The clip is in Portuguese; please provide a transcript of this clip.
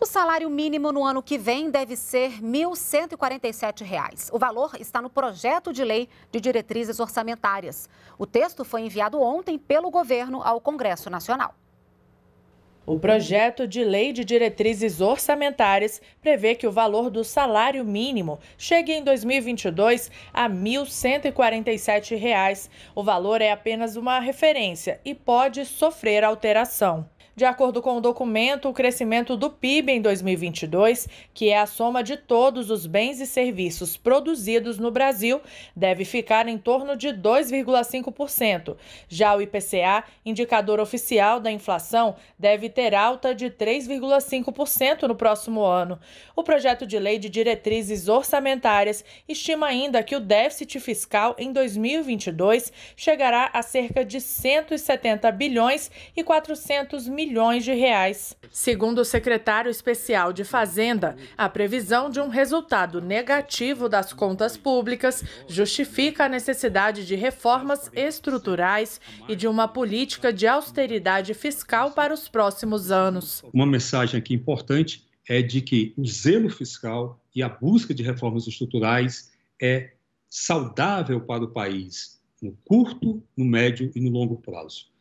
O salário mínimo no ano que vem deve ser R$ 1.147. O valor está no projeto de lei de diretrizes orçamentárias. O texto foi enviado ontem pelo governo ao Congresso Nacional. O projeto de lei de diretrizes orçamentárias prevê que o valor do salário mínimo chegue em 2022 a R$ 1.147. O valor é apenas uma referência e pode sofrer alteração. De acordo com o documento, o crescimento do PIB em 2022, que é a soma de todos os bens e serviços produzidos no Brasil, deve ficar em torno de 2,5%. Já o IPCA, indicador oficial da inflação, deve ter alta de 3,5% no próximo ano. O projeto de lei de diretrizes orçamentárias estima ainda que o déficit fiscal em 2022 chegará a cerca de 170 bilhões e 400 milhões milhões de reais. Segundo o secretário especial de Fazenda, a previsão de um resultado negativo das contas públicas justifica a necessidade de reformas estruturais e de uma política de austeridade fiscal para os próximos anos. Uma mensagem aqui importante é de que o zelo fiscal e a busca de reformas estruturais é saudável para o país no curto, no médio e no longo prazo.